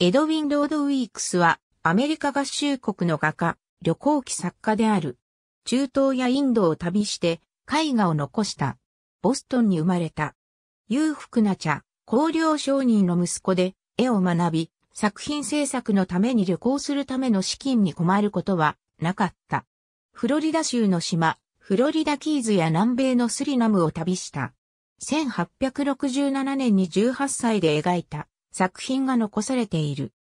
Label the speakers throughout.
Speaker 1: エドウィン・ロードウィークスはアメリカ合衆国の画家、旅行記作家である。中東やインドを旅して絵画を残した。ボストンに生まれた。裕福な茶、高料商人の息子で絵を学び、作品制作のために旅行するための資金に困ることはなかった。フロリダ州の島、フロリダキーズや南米のスリナムを旅した。1867年に18歳で描いた。作品が残されている。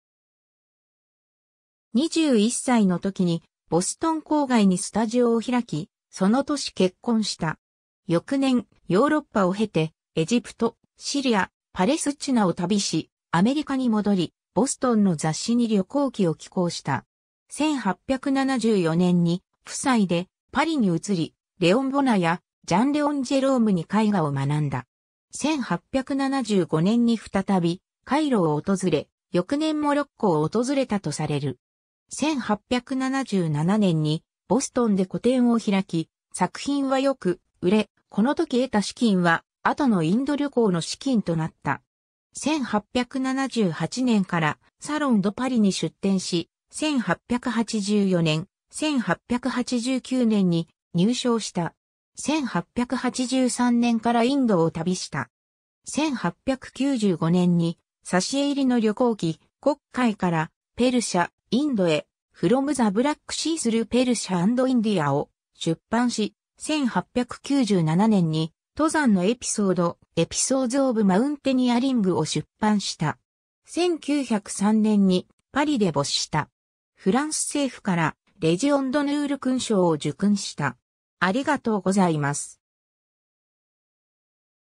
Speaker 1: 21歳の時にボストン郊外にスタジオを開き、その年結婚した。翌年、ヨーロッパを経て、エジプト、シリア、パレスチナを旅し、アメリカに戻り、ボストンの雑誌に旅行記を寄稿した。1874年に、夫妻でパリに移り、レオン・ボナやジャン・レオン・ジェロームに絵画を学んだ。1875年に再び、カイロを訪れ、翌年モロッコを訪れたとされる。1877年にボストンで個展を開き、作品はよく売れ、この時得た資金は後のインド旅行の資金となった。1878年からサロンドパリに出展し、1884年、1889年に入賞した。1883年からインドを旅した。1895年に差し入りの旅行機、国会からペルシャ、インドへ、フロムザブラックシースルーペルシャインディアを出版し、1897年に登山のエピソード、エピソーズ・オブ・マウンテニアリングを出版した。1903年にパリで没した。フランス政府からレジオンド・ヌール勲章を受勲した。ありがとうございます。